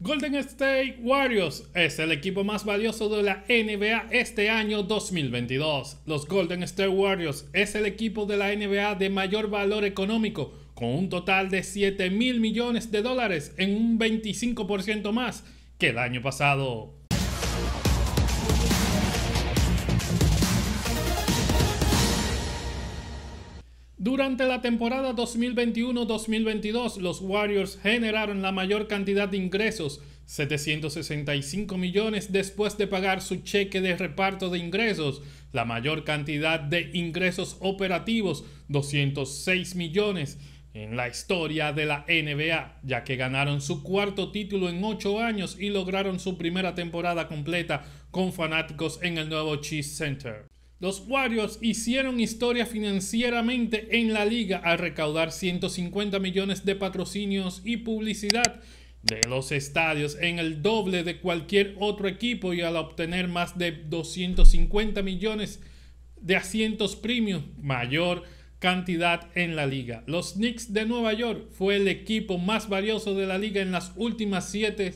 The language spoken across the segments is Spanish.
Golden State Warriors es el equipo más valioso de la NBA este año 2022. Los Golden State Warriors es el equipo de la NBA de mayor valor económico, con un total de 7 mil millones de dólares en un 25% más que el año pasado. Durante la temporada 2021-2022, los Warriors generaron la mayor cantidad de ingresos, 765 millones después de pagar su cheque de reparto de ingresos, la mayor cantidad de ingresos operativos, 206 millones en la historia de la NBA, ya que ganaron su cuarto título en ocho años y lograron su primera temporada completa con fanáticos en el nuevo Chase Center. Los Warriors hicieron historia financieramente en la liga al recaudar 150 millones de patrocinios y publicidad de los estadios en el doble de cualquier otro equipo y al obtener más de 250 millones de asientos premium, mayor cantidad en la liga. Los Knicks de Nueva York fue el equipo más valioso de la liga en las últimas siete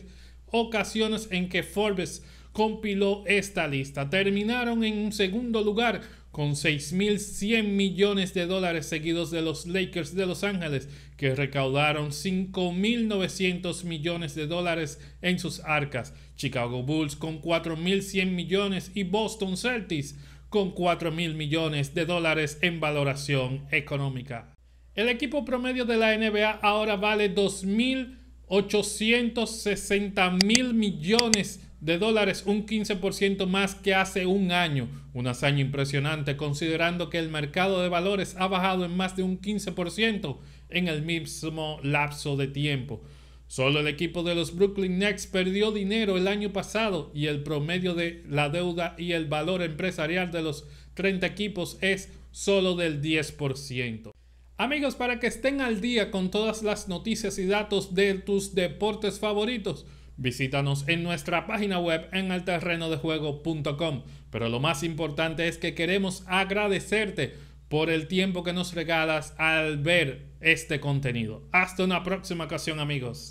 ocasiones en que Forbes compiló esta lista. Terminaron en un segundo lugar con 6.100 millones de dólares seguidos de los Lakers de Los Ángeles, que recaudaron 5.900 millones de dólares en sus arcas, Chicago Bulls con 4.100 millones y Boston Celtics con 4.000 millones de dólares en valoración económica. El equipo promedio de la NBA ahora vale 2.860 mil millones de dólares, un 15% más que hace un año, una hazaña impresionante considerando que el mercado de valores ha bajado en más de un 15% en el mismo lapso de tiempo. Solo el equipo de los Brooklyn Nets perdió dinero el año pasado y el promedio de la deuda y el valor empresarial de los 30 equipos es solo del 10%. Amigos, para que estén al día con todas las noticias y datos de tus deportes favoritos, Visítanos en nuestra página web en alterrenodejuego.com. Pero lo más importante es que queremos agradecerte por el tiempo que nos regalas al ver este contenido. Hasta una próxima ocasión amigos.